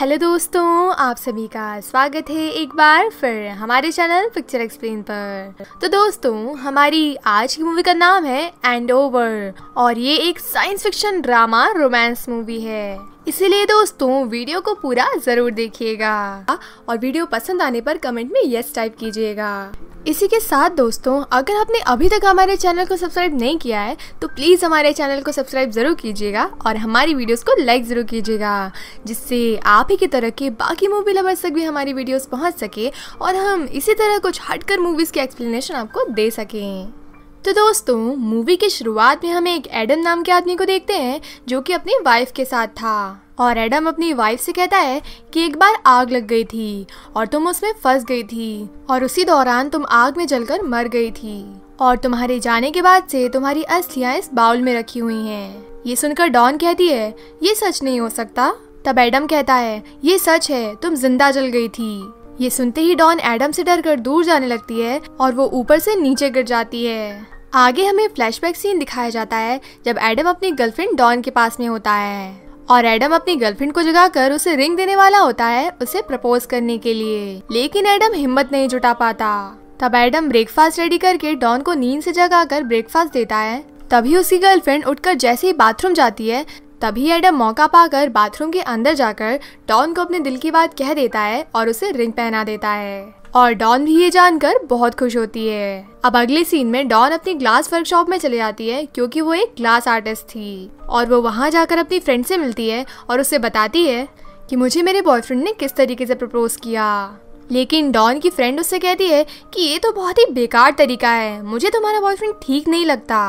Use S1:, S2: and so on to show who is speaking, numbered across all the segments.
S1: Hello दोस्तों आप सभी का स्वागत है एक बार फिर हमारे चैनल पिक्चर एक्सप्लेन पर तो दोस्तों हमारी आज की मूवी का नाम है एंड ओवर और ये एक science fiction drama romance movie है इसीलिए दोस्तों वीडियो को पूरा जरूर देखिएगा और वीडियो पसंद आने पर कमेंट में यस टाइप कीजिएगा इसी के साथ दोस्तों अगर आपने अभी तक हमारे चैनल को सब्सक्राइब नहीं किया है तो प्लीज़ हमारे चैनल को सब्सक्राइब ज़रूर कीजिएगा और हमारी वीडियोस को लाइक ज़रूर कीजिएगा जिससे आप ही की तरह के बाकी मूवी लवर्स तक भी हमारी वीडियोस पहुंच सके और हम इसी तरह कुछ हटकर मूवीज़ के एक्सप्लेनेशन आपको दे सकें तो दोस्तों मूवी की शुरुआत में हमें एक एडम नाम के आदमी को देखते हैं जो कि अपनी वाइफ के साथ था और एडम अपनी वाइफ से कहता है कि एक बार आग लग गई थी और तुम उसमें फंस गई थी और उसी दौरान तुम आग में जलकर मर गई थी और तुम्हारे जाने के बाद से तुम्हारी अस्थिया इस बाउल में रखी हुई हैं। ये सुनकर डॉन कहती है ये सच नहीं हो सकता तब एडम कहता है ये सच है तुम जिंदा जल गई थी ये सुनते ही डॉन एडम से डर कर दूर जाने लगती है और वो ऊपर से नीचे गिर जाती है आगे हमें फ्लैशबैक सीन दिखाया जाता है जब एडम अपनी गर्लफ्रेंड डॉन के पास में होता है और एडम अपनी गर्लफ्रेंड को जगाकर उसे रिंग देने वाला होता है उसे प्रपोज करने के लिए लेकिन एडम हिम्मत नहीं जुटा पाता तब एडम ब्रेकफास्ट रेडी करके डॉन को नींद से जगाकर ब्रेकफास्ट देता है तभी उसकी गर्लफ्रेंड उठकर जैसे ही बाथरूम जाती है तभी एडम मौका पाकर बाथरूम के अंदर जाकर डॉन को अपने दिल की बात कह देता है और उसे रिंग पहना देता है और डॉन भी ये जानकर बहुत खुश होती है अब अगले सीन में डॉन अपनी ग्लास वर्कशॉप में चले जाती है क्योंकि वो एक ग्लास आर्टिस्ट थी और वो वहाँ जाकर अपनी फ्रेंड से मिलती है और उसे बताती है कि मुझे मेरे बॉयफ्रेंड ने किस तरीके से प्रपोज किया लेकिन डॉन की फ्रेंड उससे कहती है कि ये तो बहुत ही बेकार तरीका है मुझे तुम्हारा बॉयफ्रेंड ठीक नहीं लगता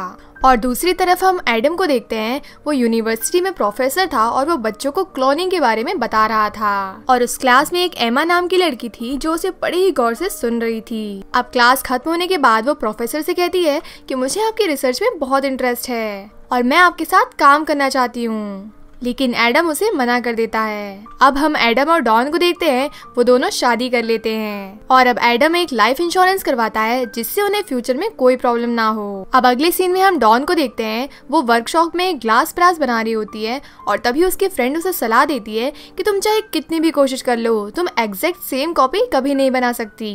S1: और दूसरी तरफ हम एडम को देखते हैं वो यूनिवर्सिटी में प्रोफेसर था और वो बच्चों को क्लोनिंग के बारे में बता रहा था और उस क्लास में एक एमा नाम की लड़की थी जो उसे बड़े ही गौर से सुन रही थी अब क्लास खत्म होने के बाद वो प्रोफेसर से कहती है कि मुझे आपकी रिसर्च में बहुत इंटरेस्ट है और मैं आपके साथ काम करना चाहती हूँ लेकिन एडम उसे मना कर देता है अब हम एडम और डॉन को देखते हैं वो दोनों शादी कर लेते हैं और अब एडम एक लाइफ इंश्योरेंस करवाता है जिससे उन्हें फ्यूचर में कोई प्रॉब्लम ना हो अब अगले सीन में हम डॉन को देखते हैं वो वर्कशॉप में ग्लास ब्रास बना रही होती है और तभी उसकी फ्रेंड उसे सलाह देती है कि तुम चाहे कितनी भी कोशिश कर लो तुम एग्जैक्ट सेम कॉपी कभी नहीं बना सकती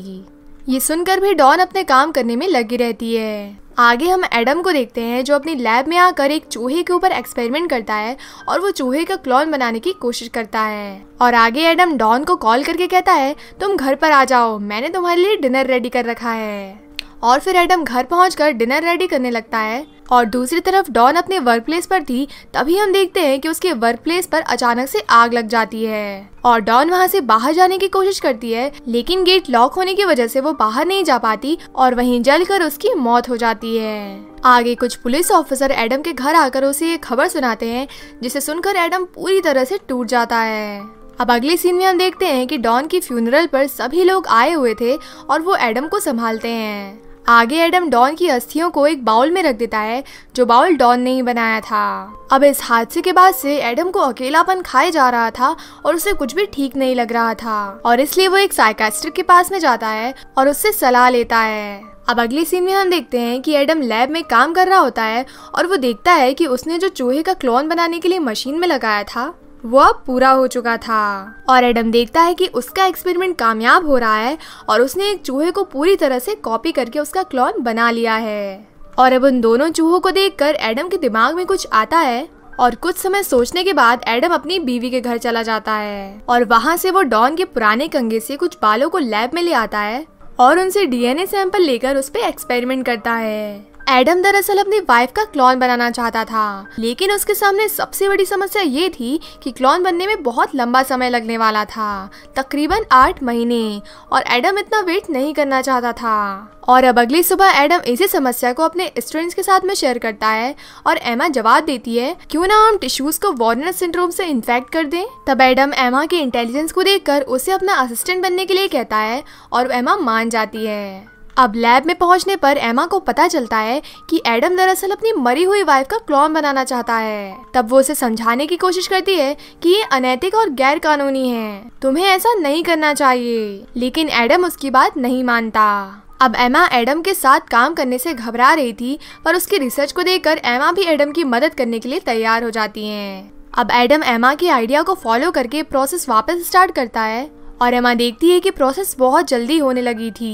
S1: ये सुनकर भी डॉन अपने काम करने में लगी रहती है आगे हम एडम को देखते हैं जो अपनी लैब में आकर एक चूहे के ऊपर एक्सपेरिमेंट करता है और वो चूहे का क्लोन बनाने की कोशिश करता है और आगे एडम डॉन को कॉल करके कहता है तुम घर पर आ जाओ मैंने तुम्हारे लिए डिनर रेडी कर रखा है और फिर एडम घर कर डिनर रेडी करने लगता है और दूसरी तरफ डॉन अपने वर्क प्लेस पर थी तभी हम देखते हैं कि उसके वर्क प्लेस पर अचानक से आग लग जाती है और डॉन वहां से बाहर जाने की कोशिश करती है लेकिन गेट लॉक होने की वजह से वो बाहर नहीं जा पाती और वहीं जलकर उसकी मौत हो जाती है आगे कुछ पुलिस ऑफिसर एडम के घर आकर उसे ये खबर सुनाते हैं जिसे सुनकर एडम पूरी तरह से टूट जाता है अब अगले सीन में हम देखते हैं कि डॉन की फ्यूनरल पर सभी लोग आए हुए थे और वो एडम को संभालते हैं आगे एडम डॉन की अस्थियों को एक बाउल में रख देता है जो बाउल डॉन ने ही बनाया था अब इस हादसे के बाद से एडम को अकेलापन खाए जा रहा था और उसे कुछ भी ठीक नहीं लग रहा था और इसलिए वो एक साइकास्ट्रिक के पास में जाता है और उससे सलाह लेता है अब अगले सीन में हम देखते हैं कि एडम लैब में काम कर रहा होता है और वो देखता है कि उसने जो चूहे का क्लोन बनाने के लिए मशीन में लगाया था वह पूरा हो चुका था और एडम देखता है कि उसका एक्सपेरिमेंट कामयाब हो रहा है और उसने एक चूहे को पूरी तरह से कॉपी करके उसका क्लोन बना लिया है और अब उन दोनों चूहों को देखकर एडम के दिमाग में कुछ आता है और कुछ समय सोचने के बाद एडम अपनी बीवी के घर चला जाता है और वहाँ से वो डॉन के पुराने कंगे से कुछ बालों को लैब में ले आता है और उनसे डीएनए सैंपल लेकर उस पर एक्सपेरिमेंट करता है एडम दरअसल अपनी वाइफ का क्लॉन बनाना चाहता था लेकिन उसके सामने सबसे बड़ी समस्या ये थी कि क्लॉन बनने में बहुत लंबा समय लगने वाला था तकरीबन आठ महीने और एडम इतना वेट नहीं करना चाहता था और अब अगली सुबह एडम इसी समस्या को अपने स्टूडेंट्स के साथ में शेयर करता है और एमा जवाब देती है क्यों ना हम टिश्यूज को वार्नर सिंड्रोम से इन्फेक्ट कर दें तब एडम एमा के इंटेलिजेंस को देखकर उसे अपना असिस्टेंट बनने के लिए कहता है और एमा मान जाती है अब लैब में पहुंचने पर एमा को पता चलता है कि एडम दरअसल अपनी मरी हुई वाइफ का क्लॉन बनाना चाहता है तब वो उसे समझाने की कोशिश करती है कि ये अनैतिक और गैर कानूनी है तुम्हें ऐसा नहीं करना चाहिए लेकिन एडम उसकी बात नहीं मानता अब एमा एडम के साथ काम करने से घबरा रही थी पर उसकी रिसर्च को देखकर एमा भी एडम की मदद करने के लिए तैयार हो जाती हैं। अब एडम एमा के आइडिया को फॉलो करके प्रोसेस वापस स्टार्ट करता है और एमा देखती है कि प्रोसेस बहुत जल्दी होने लगी थी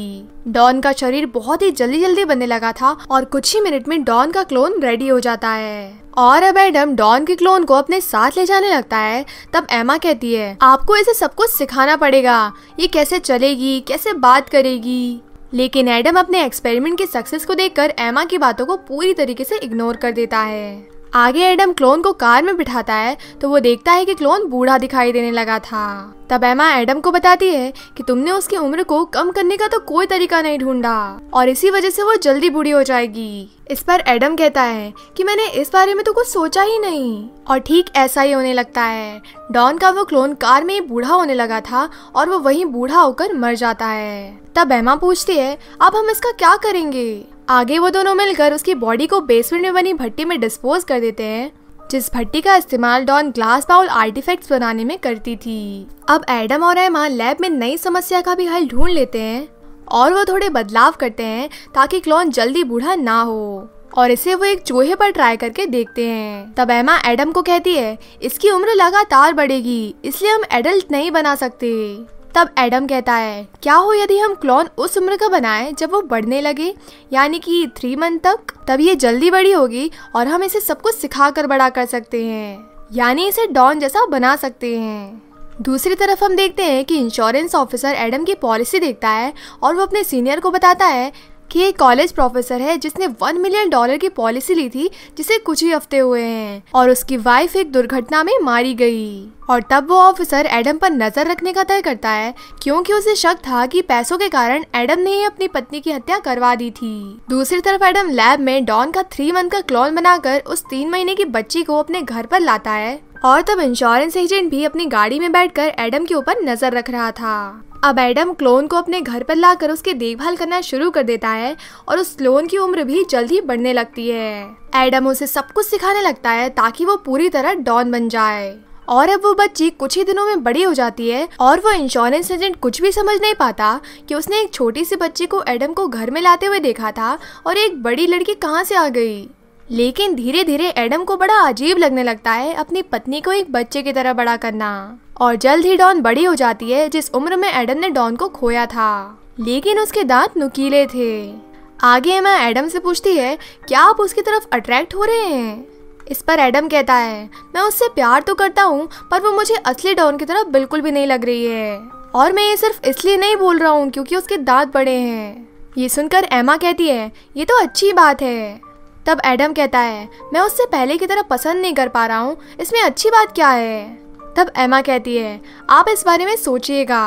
S1: डॉन का शरीर बहुत ही जल्दी जल्दी बनने लगा था और कुछ ही मिनट में डॉन का क्लोन रेडी हो जाता है और अब एडम डॉन के क्लोन को अपने साथ ले जाने लगता है तब एमा कहती है आपको इसे सब कुछ सिखाना पड़ेगा ये कैसे चलेगी कैसे बात करेगी लेकिन एडम अपने एक्सपेरिमेंट के सक्सेस को देखकर एमा की बातों को पूरी तरीके से इग्नोर कर देता है आगे एडम क्लोन को कार में बिठाता है तो वो देखता है कि क्लोन बूढ़ा दिखाई देने लगा था तब एमा एडम को बताती है कि तुमने उसकी उम्र को कम करने का तो कोई तरीका नहीं ढूंढा और इसी वजह से वो जल्दी बूढ़ी हो जाएगी इस पर एडम कहता है कि मैंने इस बारे में तो कुछ सोचा ही नहीं और ठीक ऐसा ही होने लगता है डॉन का वो क्लोन कार में ही बूढ़ा होने लगा था और वो वही बूढ़ा होकर मर जाता है तब एमा पूछती है अब हम इसका क्या करेंगे आगे वो दोनों मिलकर उसकी बॉडी को बेसमेंट में बनी भट्टी में डिस्पोज कर देते हैं जिस भट्टी का इस्तेमाल डॉन ग्लास बाउल आर्टिफैक्ट्स बनाने में करती थी अब एडम और एमा लैब में नई समस्या का भी हल ढूंढ लेते हैं और वो थोड़े बदलाव करते हैं ताकि क्लोन जल्दी बूढ़ा ना हो और इसे वो एक चूहे पर ट्राई करके देखते हैं तब एमा एडम को कहती है इसकी उम्र लगातार बढ़ेगी इसलिए हम एडल्ट नहीं बना सकते तब एडम कहता है क्या हो यदि हम क्लोन उस उम्र का बनाएं जब वो बढ़ने लगे यानी कि थ्री मंथ तक तब ये जल्दी बड़ी होगी और हम इसे सब कुछ सिखा कर बड़ा कर सकते हैं यानी इसे डॉन जैसा बना सकते हैं दूसरी तरफ हम देखते हैं कि इंश्योरेंस ऑफिसर एडम की पॉलिसी देखता है और वो अपने सीनियर को बताता है कि एक कॉलेज प्रोफेसर है जिसने वन मिलियन डॉलर की पॉलिसी ली थी जिसे कुछ ही हफ्ते हुए हैं और उसकी वाइफ एक दुर्घटना में मारी गई और तब वो ऑफिसर एडम पर नजर रखने का तय करता है क्योंकि उसे शक था कि पैसों के कारण एडम ने ही अपनी पत्नी की हत्या करवा दी थी दूसरी तरफ एडम लैब में डॉन का थ्री मंथ का क्लोन बनाकर उस तीन महीने की बच्ची को अपने घर पर लाता है और तब इंश्योरेंस एजेंट भी अपनी गाड़ी में बैठकर एडम के ऊपर नजर रख रहा था अब एडम क्लोन को अपने घर पर लाकर उसकी देखभाल करना शुरू कर देता है और उस क्लोन की उम्र भी जल्द ही बढ़ने लगती है एडम उसे सब कुछ सिखाने लगता है ताकि वो पूरी तरह डॉन बन जाए और अब वो बच्ची कुछ ही दिनों में बड़ी हो जाती है और वो इंश्योरेंस एजेंट कुछ भी समझ नहीं पाता कि उसने एक छोटी सी बच्ची को एडम को घर में लाते हुए देखा था और एक बड़ी लड़की कहाँ से आ गई लेकिन धीरे धीरे एडम को बड़ा अजीब लगने लगता है अपनी पत्नी को एक बच्चे की तरह बड़ा करना और जल्द ही डॉन बड़ी हो जाती है जिस उम्र में एडम ने डॉन को खोया था लेकिन उसके दांत नुकीले थे आगे मैं एडम से पूछती है क्या आप उसकी तरफ अट्रैक्ट हो रहे हैं इस पर एडम कहता है मैं उससे प्यार तो करता हूँ पर वो मुझे असली डॉन की तरह बिल्कुल भी नहीं लग रही है और मैं ये सिर्फ इसलिए नहीं बोल रहा हूँ क्योंकि उसके दांत बड़े हैं ये सुनकर एमा कहती है ये तो अच्छी बात है तब एडम कहता है मैं उससे पहले की तरह पसंद नहीं कर पा रहा हूँ इसमें अच्छी बात क्या है तब एमा कहती है आप इस बारे में सोचिएगा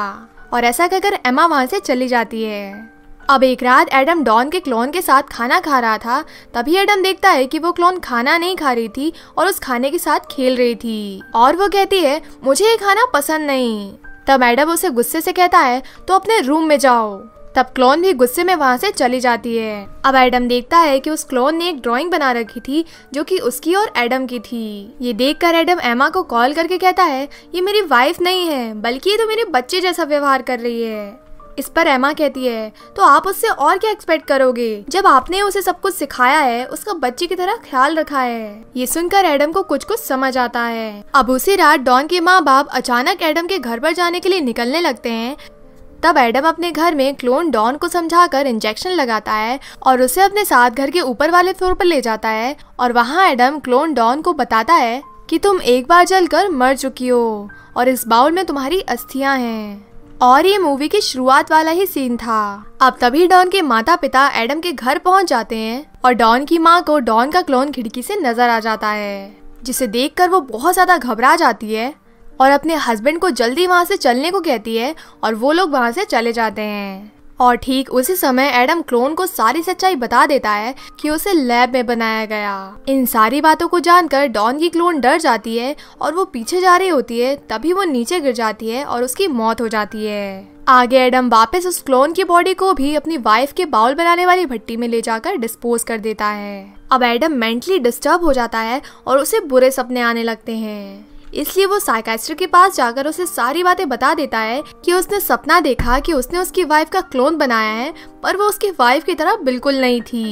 S1: और ऐसा कहकर एमा वहाँ से चली जाती है अब एक रात एडम डॉन के क्लोन के साथ खाना खा रहा था तभी एडम देखता है कि वो क्लोन खाना नहीं खा रही थी और उस खाने के साथ खेल रही थी और वो कहती है मुझे ये खाना पसंद नहीं तब एडम उसे गुस्से से कहता है तो अपने रूम में जाओ तब क्लोन भी गुस्से में वहाँ से चली जाती है अब एडम देखता है कि उस क्लोन ने एक ड्राइंग बना रखी थी जो कि उसकी और एडम की थी ये देखकर एडम एमा को कॉल करके कहता है ये मेरी वाइफ नहीं है बल्कि ये तो मेरे बच्चे जैसा व्यवहार कर रही है इस पर एमा कहती है तो आप उससे और क्या एक्सपेक्ट करोगे जब आपने उसे सब कुछ सिखाया है उसका बच्चे की तरह ख्याल रखा है ये सुनकर एडम को कुछ कुछ समझ आता है अब उसी रात डॉन के माँ बाप अचानक एडम के घर पर जाने के लिए निकलने लगते हैं तब एडम अपने घर में क्लोन डॉन को समझाकर इंजेक्शन लगाता है और उसे अपने साथ घर के ऊपर वाले फ्लोर पर ले जाता है और वहाँ एडम क्लोन डॉन को बताता है कि तुम एक बार जलकर मर चुकी हो और इस बाउल में तुम्हारी अस्थियां हैं और ये मूवी की शुरुआत वाला ही सीन था अब तभी डॉन के माता पिता एडम के घर पहुंच जाते हैं और डॉन की माँ को डॉन का क्लोन खिड़की से नजर आ जाता है जिसे देखकर वो बहुत ज्यादा घबरा जाती है और अपने हस्बैंड को जल्दी वहाँ से चलने को कहती है और वो लोग वहाँ से चले जाते हैं और ठीक उसी समय एडम क्लोन को सारी सच्चाई बता देता है कि उसे लैब में बनाया गया इन सारी बातों को जानकर डॉन की क्लोन डर जाती है और वो पीछे जा रही होती है तभी वो नीचे गिर जाती है और उसकी मौत हो जाती है आगे एडम वापस उस क्लोन की बॉडी को भी अपनी वाइफ के बाउल बनाने वाली भट्टी में ले जाकर डिस्पोज कर देता है अब एडम मेंटली डिस्टर्ब हो जाता है और उसे बुरे सपने आने लगते हैं इसलिए वो साइकाइस्ट्री के पास जाकर उसे सारी बातें बता देता है कि उसने सपना देखा कि उसने उसकी वाइफ का क्लोन बनाया है पर वो उसकी वाइफ की तरह बिल्कुल नहीं थी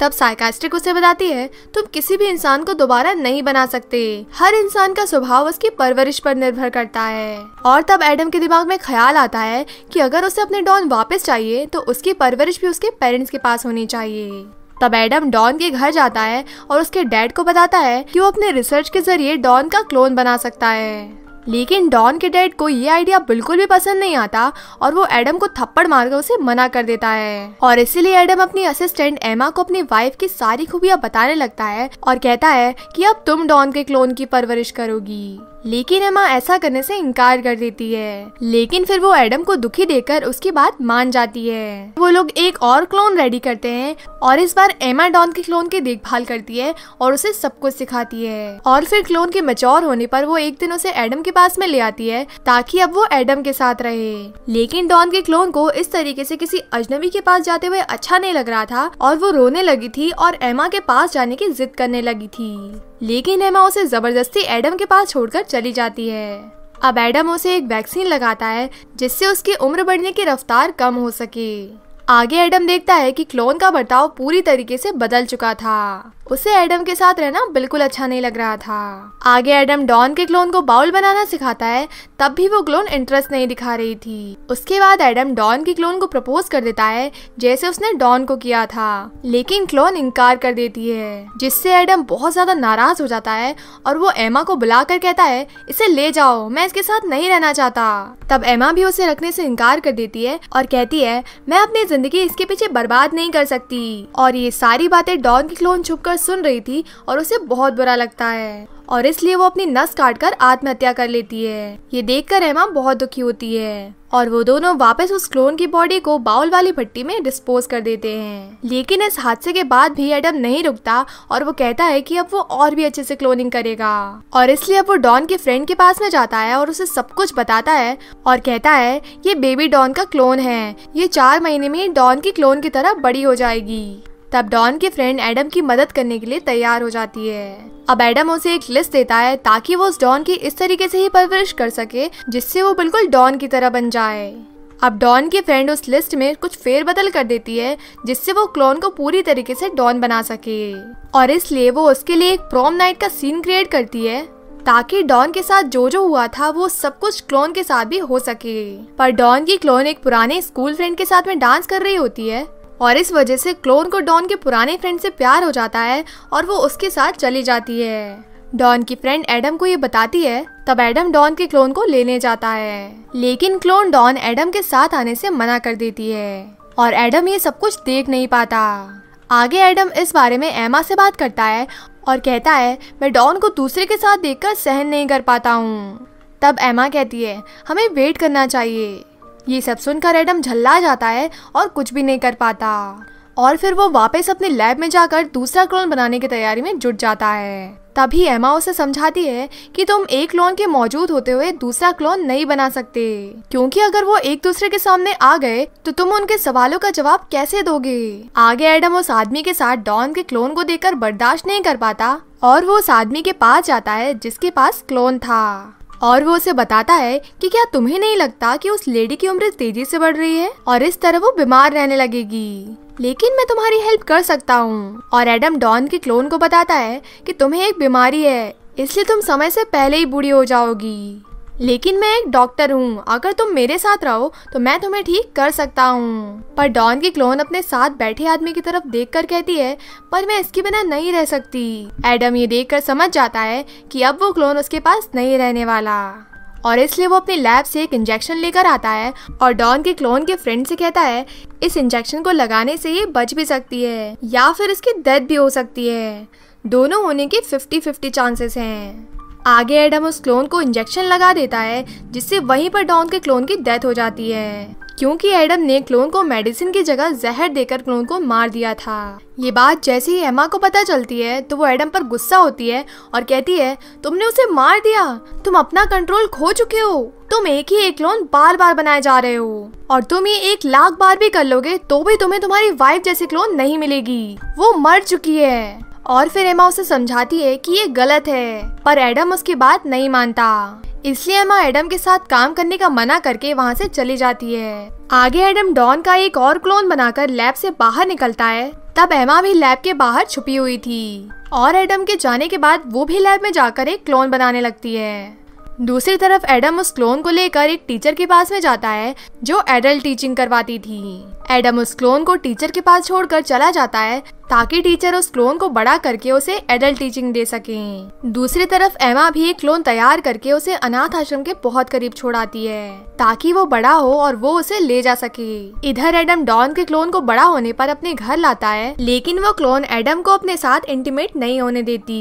S1: तब साइकास्ट्रिक उसे बताती है तुम किसी भी इंसान को दोबारा नहीं बना सकते हर इंसान का स्वभाव उसकी परवरिश पर निर्भर करता है और तब एडम के दिमाग में ख्याल आता है कि अगर उसे अपने डॉन वापस चाहिए तो उसकी परवरिश भी उसके पेरेंट्स के पास होनी चाहिए तब एडम डॉन के घर जाता है और उसके डैड को बताता है कि वो अपने रिसर्च के जरिए डॉन का क्लोन बना सकता है लेकिन डॉन के डैड को ये आइडिया बिल्कुल भी पसंद नहीं आता और वो एडम को थप्पड़ मारकर उसे मना कर देता है और इसीलिए एडम अपनी असिस्टेंट एमा को अपनी वाइफ की सारी खूबियां बताने लगता है और कहता है कि अब तुम डॉन के क्लोन की परवरिश करोगी लेकिन एमा ऐसा करने से इनकार कर देती है लेकिन फिर वो एडम को दुखी देकर उसकी बात मान जाती है वो लोग एक और क्लोन रेडी करते हैं और इस बार एमा डॉन के क्लोन की देखभाल करती है और उसे सब कुछ सिखाती है और फिर क्लोन के मचौर होने पर वो एक दिन उसे एडम के पास में ले आती है ताकि अब वो एडम के साथ रहे लेकिन डॉन के क्लोन को इस तरीके से किसी अजनबी के पास जाते हुए अच्छा नहीं लग रहा था और वो रोने लगी थी और एमा के पास जाने की जिद करने लगी थी लेकिन एमा उसे जबरदस्ती एडम के पास छोड़कर चली जाती है अब एडम उसे एक वैक्सीन लगाता है जिससे उसकी उम्र बढ़ने की रफ्तार कम हो सके आगे एडम देखता है कि क्लोन का बर्ताव पूरी तरीके से बदल चुका था उसे एडम के साथ रहना बिल्कुल अच्छा नहीं लग रहा था आगे एडम डॉन के क्लोन को बाउल बनाना सिखाता है तब भी वो क्लोन इंटरेस्ट नहीं दिखा रही थी उसके बाद एडम डॉन की क्लोन को प्रपोज कर देता है जैसे उसने डॉन को किया था लेकिन क्लोन इनकार कर देती है जिससे एडम बहुत ज्यादा नाराज हो जाता है और वो एमा को बुलाकर कहता है इसे ले जाओ मैं इसके साथ नहीं रहना चाहता तब एमा भी उसे रखने से इनकार कर देती है और कहती है मैं अपनी जिंदगी इसके पीछे बर्बाद नहीं कर सकती और ये सारी बातें डॉन की क्लोन छुप कर सुन रही थी और उसे बहुत बुरा लगता है और इसलिए वो अपनी नस काट कर आत्महत्या कर लेती है ये देख कर हेमा बहुत दुखी होती है और वो दोनों वापस उस क्लोन की बॉडी को बाउल वाली भट्टी में डिस्पोज कर देते हैं लेकिन इस हादसे के बाद भी एडम नहीं रुकता और वो कहता है कि अब वो और भी अच्छे से क्लोनिंग करेगा और इसलिए अब वो डॉन के फ्रेंड के पास में जाता है और उसे सब कुछ बताता है और कहता है ये बेबी डॉन का क्लोन है ये चार महीने में डॉन की क्लोन की तरह बड़ी हो जाएगी तब डॉन की फ्रेंड एडम की मदद करने के लिए तैयार हो जाती है अब एडम उसे एक लिस्ट देता है ताकि वो उस डॉन की इस तरीके से ही परवरिश कर सके जिससे वो बिल्कुल डॉन की तरह बन जाए अब डॉन की फ्रेंड उस लिस्ट में कुछ फेर बदल कर देती है जिससे वो क्लोन को पूरी तरीके से डॉन बना सके और इसलिए वो उसके लिए एक प्रोम नाइट का सीन क्रिएट करती है ताकि डॉन के साथ जो जो हुआ था वो सब कुछ क्लोन के साथ भी हो सके पर डॉन की क्लोन एक पुराने स्कूल फ्रेंड के साथ में डांस कर रही होती है और इस वजह से क्लोन को डॉन के पुराने फ्रेंड से प्यार हो जाता है और वो उसके साथ चली जाती है डॉन की फ्रेंड एडम को ये बताती है तब एडम डॉन के क्लोन को लेने जाता है लेकिन क्लोन डॉन एडम के साथ आने से मना कर देती है और एडम ये सब कुछ देख नहीं पाता आगे एडम इस बारे में एमा से बात करता है और कहता है मैं डॉन को दूसरे के साथ देखकर सहन नहीं कर पाता हूँ तब एमा कहती है हमें वेट करना चाहिए ये सब सुनकर एडम झल्ला जाता है और कुछ भी नहीं कर पाता और फिर वो वापस अपने लैब में जाकर दूसरा क्लोन बनाने की तैयारी में जुट जाता है तभी एमा उसे समझाती है कि तुम एक क्लोन के मौजूद होते हुए दूसरा क्लोन नहीं बना सकते क्योंकि अगर वो एक दूसरे के सामने आ गए तो तुम उनके सवालों का जवाब कैसे दोगे आगे एडम उस आदमी के साथ डॉन के क्लोन को देखकर बर्दाश्त नहीं कर पाता और वो उस आदमी के पास जाता है जिसके पास क्लोन था और वो उसे बताता है कि क्या तुम्हें नहीं लगता कि उस लेडी की उम्र तेजी से बढ़ रही है और इस तरह वो बीमार रहने लगेगी लेकिन मैं तुम्हारी हेल्प कर सकता हूँ और एडम डॉन के क्लोन को बताता है कि तुम्हें एक बीमारी है इसलिए तुम समय से पहले ही बूढ़ी हो जाओगी लेकिन मैं एक डॉक्टर हूँ अगर तुम मेरे साथ रहो तो मैं तुम्हें ठीक कर सकता हूँ पर डॉन की क्लोन अपने साथ बैठे आदमी की तरफ देख कर कहती है पर मैं इसके बिना नहीं रह सकती एडम ये देख कर समझ जाता है कि अब वो क्लोन उसके पास नहीं रहने वाला और इसलिए वो अपने लैब से एक इंजेक्शन लेकर आता है और डॉन के क्लोन के फ्रेंड से कहता है इस इंजेक्शन को लगाने से ये बच भी सकती है या फिर इसकी डेथ भी हो सकती है दोनों होने के 50-50 चांसेस हैं आगे एडम उस क्लोन को इंजेक्शन लगा देता है जिससे वहीं पर डॉन के क्लोन की डेथ हो जाती है क्योंकि एडम ने क्लोन को मेडिसिन की जगह जहर देकर क्लोन को मार दिया था ये बात जैसे ही एमा को पता चलती है तो वो एडम पर गुस्सा होती है और कहती है तुमने उसे मार दिया तुम अपना कंट्रोल खो चुके हो तुम एक ही एक क्लोन बार बार बनाए जा रहे हो और तुम ये एक लाख बार भी कर लोगे तो भी तुम्हें तुम्हारी वाइफ जैसी क्लोन नहीं मिलेगी वो मर चुकी है और फिर एमा उसे समझाती है कि ये गलत है पर एडम उसकी बात नहीं मानता इसलिए एमा एडम के साथ काम करने का मना करके वहाँ से चली जाती है आगे एडम डॉन का एक और क्लोन बनाकर लैब से बाहर निकलता है तब एमा भी लैब के बाहर छुपी हुई थी और एडम के जाने के बाद वो भी लैब में जाकर एक क्लोन बनाने लगती है दूसरी तरफ एडम उस क्लोन को लेकर एक टीचर के पास में जाता है जो एडल्ट टीचिंग करवाती थी एडम उस क्लोन को टीचर के पास छोड़कर चला जाता है ताकि टीचर उस क्लोन को बड़ा करके उसे एडल्ट टीचिंग दे सके दूसरी तरफ एमा भी एक क्लोन तैयार करके उसे अनाथ आश्रम के बहुत करीब छोड़ाती है ताकि वो बड़ा हो और वो उसे ले जा सके इधर एडम डॉन के क्लोन को बड़ा होने पर अपने घर लाता है लेकिन वो क्लोन एडम को अपने साथ इंटीमेट नहीं होने देती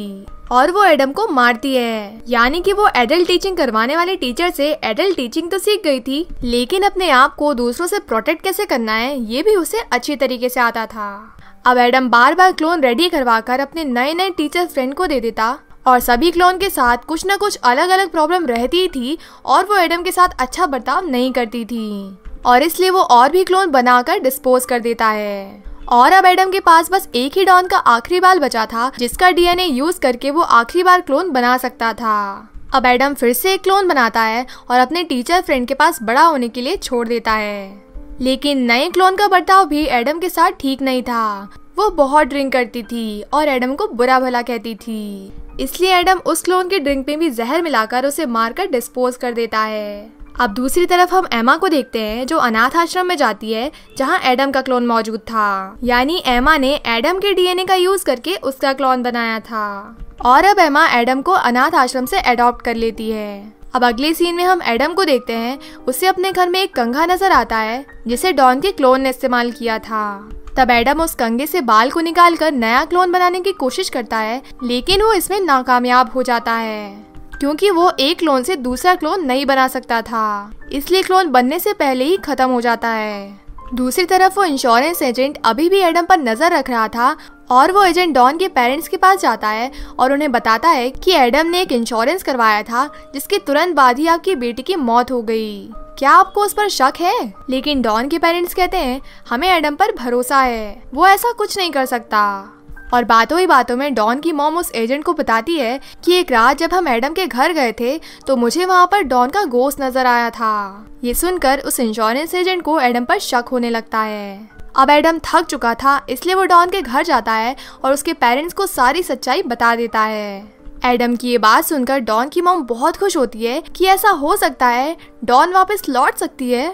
S1: और वो एडम को मारती है यानी कि वो एडल्ट टीचिंग करवाने वाले टीचर से एडल्ट टीचिंग तो सीख गई थी लेकिन अपने आप को दूसरों से प्रोटेक्ट कैसे करना है ये भी उसे अच्छी तरीके से आता था अब एडम बार बार क्लोन रेडी करवा कर अपने नए नए टीचर फ्रेंड को दे देता और सभी क्लोन के साथ कुछ न कुछ अलग अलग प्रॉब्लम रहती थी और वो एडम के साथ अच्छा बर्ताव नहीं करती थी और इसलिए वो और भी क्लोन बनाकर डिस्पोज कर देता है और अब एडम के पास बस एक ही डॉन का आखिरी बाल बचा था जिसका डीएनए यूज करके वो आखिरी बार क्लोन बना सकता था अब एडम फिर से एक क्लोन बनाता है और अपने टीचर फ्रेंड के पास बड़ा होने के लिए छोड़ देता है लेकिन नए क्लोन का बर्ताव भी एडम के साथ ठीक नहीं था वो बहुत ड्रिंक करती थी और एडम को बुरा भला कहती थी इसलिए एडम उस क्लोन के ड्रिंक में भी जहर मिलाकर उसे मारकर डिस्पोज कर देता है अब दूसरी तरफ हम एमा को देखते हैं जो अनाथ आश्रम में जाती है जहां एडम का क्लोन मौजूद था यानी एमा ने एडम के डीएनए का यूज करके उसका क्लोन बनाया था और अब एमा एडम को अनाथ आश्रम से अडॉप्ट कर लेती है अब अगले सीन में हम एडम को देखते हैं उसे अपने घर में एक कंघा नजर आता है जिसे डॉन के क्लोन ने इस्तेमाल किया था तब एडम उस कंगे से बाल को निकालकर नया क्लोन बनाने की कोशिश करता है लेकिन वो इसमें नाकामयाब हो जाता है क्योंकि वो एक क्लोन से दूसरा क्लोन नहीं बना सकता था इसलिए क्लोन बनने से पहले ही खत्म हो जाता है दूसरी तरफ वो इंश्योरेंस एजेंट अभी भी एडम पर नजर रख रहा था और वो एजेंट डॉन के पेरेंट्स के पास जाता है और उन्हें बताता है कि एडम ने एक इंश्योरेंस करवाया था जिसके तुरंत बाद ही आपकी बेटी की मौत हो गई क्या आपको उस पर शक है लेकिन डॉन के पेरेंट्स कहते हैं हमें एडम पर भरोसा है वो ऐसा कुछ नहीं कर सकता और बातों ही बातों में डॉन की मोम उस एजेंट को बताती है कि एक रात जब हम मैडम के घर गए थे तो मुझे वहाँ पर डॉन का गोश्त नजर आया था ये सुनकर उस इंश्योरेंस एजेंट को एडम पर शक होने लगता है अब एडम थक चुका था इसलिए वो डॉन के घर जाता है और उसके पेरेंट्स को सारी सच्चाई बता देता है एडम की ये बात सुनकर डॉन की मोम बहुत खुश होती है कि ऐसा हो सकता है डॉन वापस लौट सकती है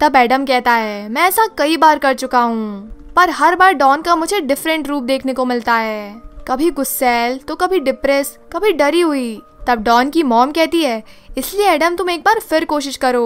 S1: तब एडम कहता है मैं ऐसा कई बार कर चुका हूँ पर हर बार डॉन का मुझे डिफरेंट रूप देखने को मिलता है कभी गुस्सेल तो कभी डिप्रेस कभी डरी हुई तब डॉन की मॉम कहती है इसलिए एडम तुम एक बार फिर कोशिश करो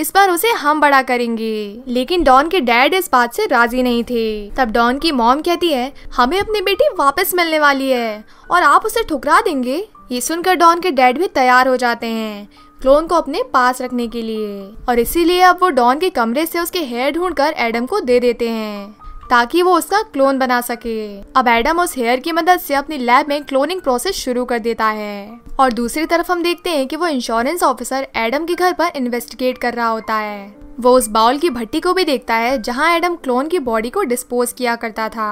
S1: इस बार उसे हम बड़ा करेंगे लेकिन डॉन के डैड इस बात से राजी नहीं थे तब डॉन की मॉम कहती है हमें अपनी बेटी वापस मिलने वाली है और आप उसे ठुकरा देंगे ये सुनकर डॉन के डैड भी तैयार हो जाते हैं क्लोन को अपने पास रखने के लिए और इसीलिए अब वो डॉन के कमरे से उसके हेयर ढूंढकर एडम को दे देते हैं ताकि वो उसका क्लोन बना सके अब एडम उस हेयर की मदद से अपनी लैब में क्लोनिंग प्रोसेस शुरू कर देता है और दूसरी तरफ हम देखते हैं कि वो इंश्योरेंस ऑफिसर एडम के घर पर इन्वेस्टिगेट कर रहा होता है वो उस बाउल की भट्टी को भी देखता है जहाँ एडम क्लोन की बॉडी को डिस्पोज किया करता था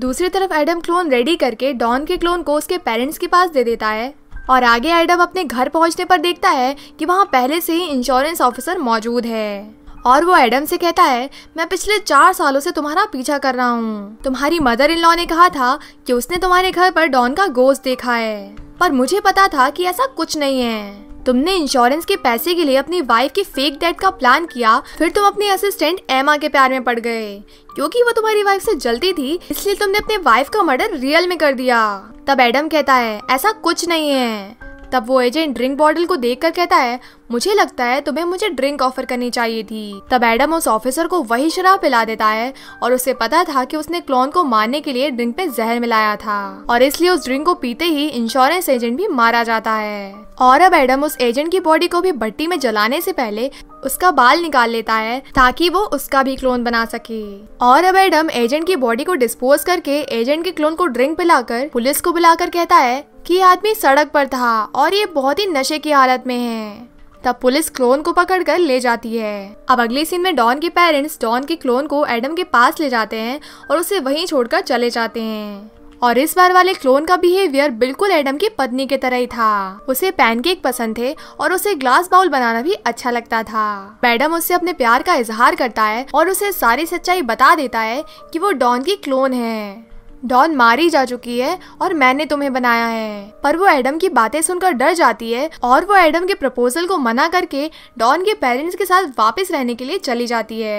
S1: दूसरी तरफ एडम क्लोन रेडी करके डॉन के क्लोन को उसके पेरेंट्स के पास दे देता है और आगे एडम अपने घर पहुंचने पर देखता है कि वहाँ पहले से ही इंश्योरेंस ऑफिसर मौजूद है और वो एडम से कहता है मैं पिछले चार सालों से तुम्हारा पीछा कर रहा हूँ तुम्हारी मदर इन लॉ ने कहा था कि उसने तुम्हारे घर पर डॉन का गोश्त देखा है पर मुझे पता था कि ऐसा कुछ नहीं है तुमने इंश्योरेंस के पैसे के लिए अपनी वाइफ की फेक डेथ का प्लान किया फिर तुम अपने असिस्टेंट एमा के प्यार में पड़ गए क्योंकि वो तुम्हारी वाइफ से जलती थी इसलिए तुमने अपने वाइफ का मर्डर रियल में कर दिया तब एडम कहता है ऐसा कुछ नहीं है तब वो एजेंट ड्रिंक बॉटल को देखकर कहता है मुझे लगता है तुम्हें मुझे ड्रिंक ऑफर करनी चाहिए थी तब एडम उस ऑफिसर को वही शराब पिला देता है और उसे पता था कि उसने क्लोन को मारने के लिए ड्रिंक में जहर मिलाया था और इसलिए उस ड्रिंक को पीते ही इंश्योरेंस एजेंट भी मारा जाता है और अब एडम उस एजेंट की बॉडी को भी भट्टी में जलाने से पहले उसका बाल निकाल लेता है ताकि वो उसका भी क्लोन बना सके और अब एडम एजेंट की बॉडी को डिस्पोज करके एजेंट के क्लोन को ड्रिंक पिलाकर पुलिस को बुलाकर कहता है कि आदमी सड़क पर था और ये बहुत ही नशे की हालत में है तब पुलिस क्लोन को पकड़कर ले जाती है अब अगले सीन में डॉन के पेरेंट्स डॉन के क्लोन को एडम के पास ले जाते हैं और उसे वहीं छोड़कर चले जाते हैं और इस बार वाले क्लोन का बिहेवियर बिल्कुल एडम की पत्नी के तरह ही था उसे पैनकेक पसंद थे और उसे ग्लास बाउल बनाना भी अच्छा लगता था मैडम उससे अपने प्यार का इजहार करता है और उसे सारी सच्चाई बता देता है कि वो डॉन की क्लोन है डॉन मारी जा चुकी है और मैंने तुम्हें बनाया है पर वो एडम की बातें सुनकर डर जाती है और वो एडम के प्रपोजल को मना करके डॉन के पेरेंट्स के साथ वापस रहने के लिए चली जाती है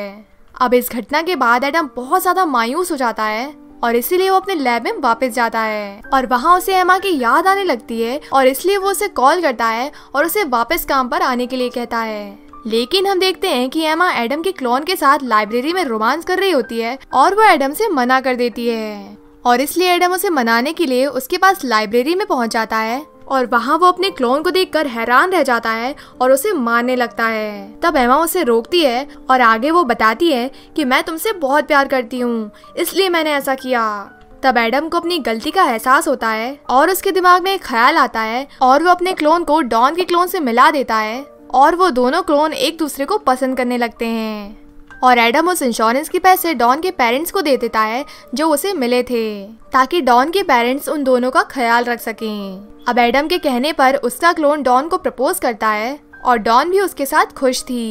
S1: अब इस घटना के बाद एडम बहुत ज्यादा मायूस हो जाता है और इसीलिए वो अपने लैब में वापस जाता है और वहाँ उसे एमा की याद आने लगती है और इसलिए वो उसे कॉल करता है और उसे वापस काम पर आने के लिए कहता है लेकिन हम देखते हैं कि एमा एडम के क्लोन के साथ लाइब्रेरी में रोमांस कर रही होती है और वो एडम से मना कर देती है और इसलिए एडम उसे मनाने के लिए उसके पास लाइब्रेरी में पहुंच जाता है और वहाँ वो अपने क्लोन को देखकर हैरान रह जाता है और उसे मारने लगता है तब एमा उसे रोकती है और आगे वो बताती है कि मैं तुमसे बहुत प्यार करती हूँ इसलिए मैंने ऐसा किया तब एडम को अपनी गलती का एहसास होता है और उसके दिमाग में एक ख्याल आता है और वो अपने क्लोन को डॉन के क्लोन से मिला देता है और वो दोनों क्लोन एक दूसरे को पसंद करने लगते हैं और एडम उस इंश्योरेंस के पैसे डॉन के पेरेंट्स को दे देता है जो उसे मिले थे ताकि डॉन के पेरेंट्स उन दोनों का ख्याल रख सकें अब एडम के कहने पर उसका क्लोन डॉन को प्रपोज करता है और डॉन भी उसके साथ खुश थी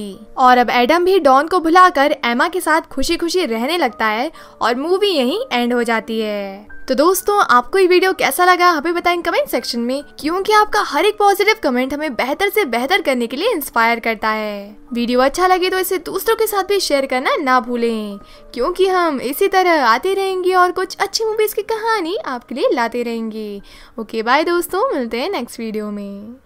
S1: और अब एडम भी डॉन को भुलाकर एमा के साथ खुशी खुशी रहने लगता है और मूवी यहीं एंड हो जाती है तो दोस्तों आपको ये वीडियो कैसा लगा हमें बताएं कमेंट सेक्शन में क्योंकि आपका हर एक पॉजिटिव कमेंट हमें बेहतर से बेहतर करने के लिए इंस्पायर करता है वीडियो अच्छा लगे तो इसे दूसरों के साथ भी शेयर करना ना भूलें क्योंकि हम इसी तरह आते रहेंगे और कुछ अच्छी मूवीज की कहानी आपके लिए लाते रहेंगे ओके बाय दोस्तों मिलते हैं नेक्स्ट वीडियो में